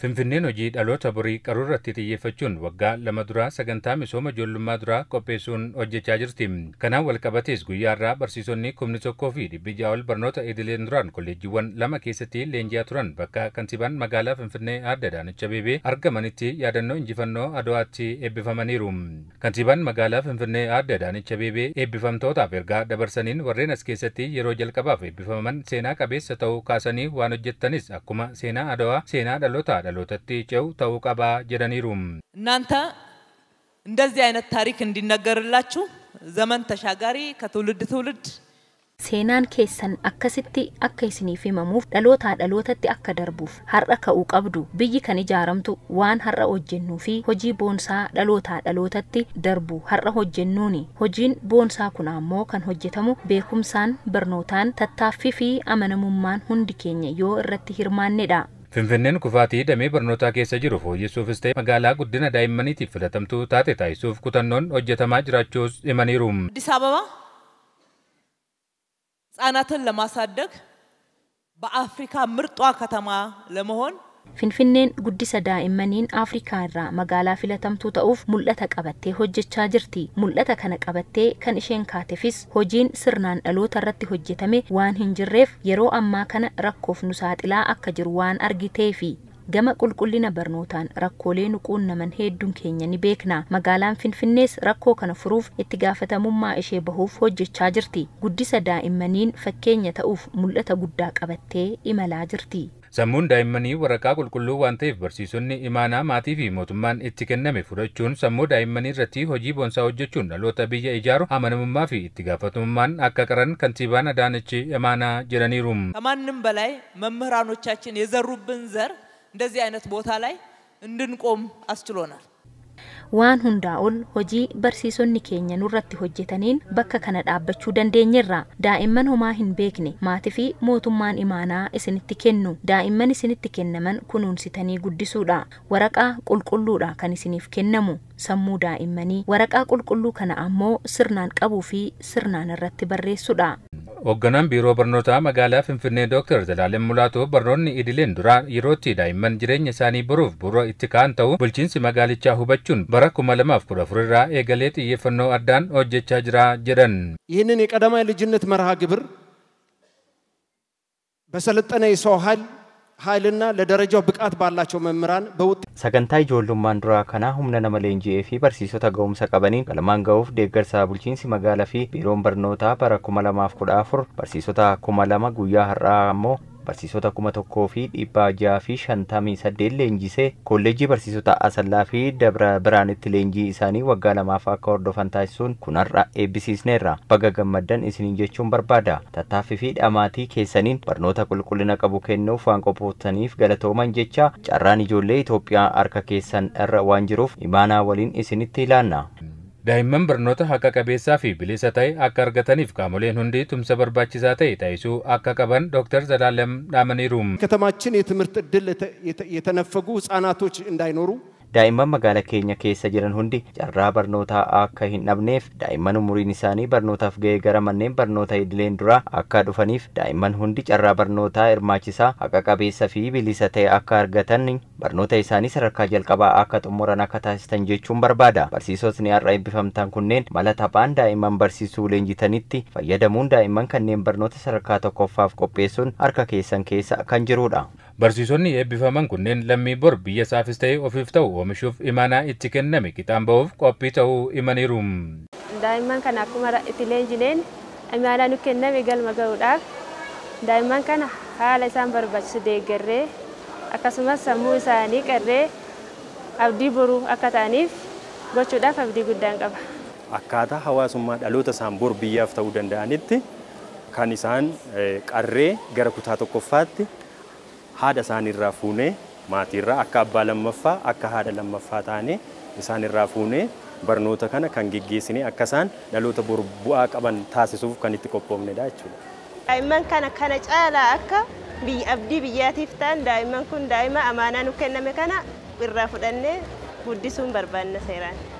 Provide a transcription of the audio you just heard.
Finfinneen hojii dhaloota borii qaruu irratti xiyyeeffachuun waggaa lama duraa sagantaa misooma ijoollummaa duraa qopheessuun hojjechaa jirti. Kanaan walqabatees guyyaa irraa barsiisonni kumni tokkoo fi dhibbi ja'a ol barnoota idileen duraan kolleejjiiwwan lama keessatti leenjiyaa turan bakka kantiibaan magaalaa Finfinnee adda Daanicha Beebee argamanitti yaadannoo injifannoo adawaatti eebbifamaniiru. Kantiibaan magaalaa Finfinnee adda Daanicha Beebee eebbifamtootaaf ergaa dabarsaniin warreen as keessatti yeroo jalqabaaf eebbifaman seenaa qabeessa ta'uu kaasanii waan hojjettanis akkuma seenaa Adawaa, seenaa dhalootaa dhalootatti ce'u ta'uu qaba jedhaniiru። እናንተ እንደዚህ አይነት ታሪክ እንዲነገርላችሁ ዘመን ተሻጋሪ ከትውልድ seenaan keessan akkasitti akka isiniif himamuuf dhalootaa dhalootatti akka darbuuf har'a ka'uu qabdu biyyi kan ijaaramtu waan har'a hojjennuu fi hojii boonsaa dhalootaa dhalootatti darbu har'a hojjennuuni hojiin boonsaa kun ammoo kan hojjetamu beekumsaan barnootaan tattaaffii fi amanamummaan hundi keenya yoo irratti hirmaannedha. Finfinneen kufaatii damee barnootaa keessa jiru fooyyessuufis ta'e magaalaa guddina daa'immaniitiif filatamtuu taate taasisuuf kutannoon hojjetamaa jiraachuus jiraachus dhimaniiru. አዲስ አበባ ህጻናትን ለማሳደግ በአፍሪካ ምርጧ ከተማ ለመሆን Finfinneen guddisa daa'immaniin Afrikaa irraa magaalaa filatamtuu ta'uuf mul'ata qabattee hojjechaa jirti. Mul'ata kana qabattee kan isheen kaateefis hojiin sirnaan dhaloota irratti hojjetame waan hin jirreef yeroo ammaa kana rakkoof nu saaxilaa akka jiru waan argiteefi. Gama qulqullina barnootaan rakkoolee nu quunnaman hedduun keenya ni beekna. Magaalaan Finfinnees rakkoo kana furuuf itti gaafatamummaa ishee bahuuf hojjechaa jirti. Guddisa daa'immaniin fakkeenya ta'uuf mul'ata guddaa qabattee imalaa jirti. Sammuun daa'immanii waraqaa qulqulluu waan ta'eef barsiisonni imaanaa maatii fi mootummaan itti kenname fudhachuun sammuu daa'immanii irratti hojii boonsaa hojjechuun dhaloota biyya ijaaru amanamummaa fi itti gaafatamummaan akka qaran kantiibaan Imaanaa jedhaniiru. የማና ጀረኒሩም ከማንም በላይ መምህራኖቻችን የዘሩብን aayinat bootaa አይነት indin qoom as አስችሎናል። waan hundaa ol hojii barsiisonni keenya nurratti hojjetaniin bakka kana dhaabbachuu dandeenyerra. Daa'imman homaa hin beekne maatii fi mootummaan imaanaa isinitti kennu daa'imman isinitti kennaman kunuunsitanii guddisuudha. Waraqaa qulqulluudha kan isiniif kennamu sammuu daa'immanii waraqaa qulqulluu kana ammoo sirnaan qabuu fi sirnaan irratti barreessuudha. Hoogganaan biiroo barnootaa magaalaa Finfinnee Dr. Zalaaleen Mulaatoo barnoonni idileen duraa yerootti daa'imman jireenya isaanii boruuf bu'uura itti ka'an ta'u bulchiinsi magaalichaa hubachuun bara 2014 irraa eegalee xiyyeeffannoo addaan hojjechaa jira jedhan። ይህንን የቀዳማይ ilijinnit መርሃ gibir በሰለጠነ የሰው ኃይል ኃይልና ለደረጃው ብቃት ባላቸው መምህራን በውጤት sagantaa ijoollummaan duraa kanaa humna nama leenji'ee fi barsiisota ga'umsa qabaniin qalamaan ga'uuf deeggarsaa bulchiinsi magaalaa fi biiroon barnootaa bara afur barsiisota lama guyyaa har'aa ammoo barsiisota kuma tokkoo fi dhiibbaa jaha fi shantamii saddeet leenjisee kolleejjii barsiisota asallaa fi dabra biraanitti leenjii isaanii waggaa lamaaf akka hordofan taasisuun kun har'a eebbisiisneerra baga gammaddan isiniin jechuun barbaada tattaaffii fi dhamaatii keessaniin barnoota qulqullina qabu kennuuf waan qophootaniif galatooman jecha carraan ijoollee Itoophiyaa harka keessan irra waan jiruuf imaanaa waliin isinitti ilaanna. Daa'imman barnoota haqa qabeessaa fi bilisa ta'e akka argataniif qaamoleen hundi tumsa barbaachisaa ta'e taይሱ akka qaban ዶክተር ዘላለም ዳመኔሩም ከተማችን የትምህርት እድል የተነፈጉ ህጻናቶች እንዳይኖሩ daa'imman magaala keenya keessa jiran hundi carraa barnootaa akka hin dhabneef daa'imman umuriin isaanii barnootaaf gahee gara manneen barnoota idileen duraa akka dhufaniif daa'imman hundi carraa barnootaa hirmaachisaa haqa qabeessa fi bilisa ta'e akka argatan barnoota isaanii sadarkaa jalqabaa akka xumuran akka taasisan jechuun barbaada barsiisotni har'a eebbifamtan kunneen mala taphaan daa'imman barsiisuu leenjitanitti fayyadamuun daa'imman kanneen barnoota sadarkaa tokkoffaaf qopheessuun harka keessan keessa kan jirudha. Barsiisonni eebbifaman kunneen lammii bor biyya isaafis ta'ee ofiif ta'u oomishuuf imanaa itti kenname qixaan ba'uuf qophii ta'uu imaniiru. Daa'imman kana akkuma ittilee jileen imaanaa nu kenname galma gahuudhaaf daa'imman kana haala isaan barbaachisu deeggarree akkasumas sammuu isaanii qarree abdii boruu akka ta'aniif gochuudhaaf abdii guddaan qaba. Akkaataa hawaasummaa dhaloota isaan bor biyyaaf ta'uu danda'anitti kan isaan qarree gara kutaa tokkoffaatti haadha isaaniirraa fuunee maatiirraa akka abbaa lammaffaa akka haadha lammaffaa taanee isaanirraa fuunee barnoota kana kan geggeessinee akka isaan dhaloota bu'aa qaban taasisuuf kan itti qophoofnedha jechuudha. Daa'imman kana kana caalaa akka abdii biyyaatiif ta'an daa'imman kun daa'ima amaanaa nu kenname kana irraa fudhannee guddisuun barbaanna seeraan.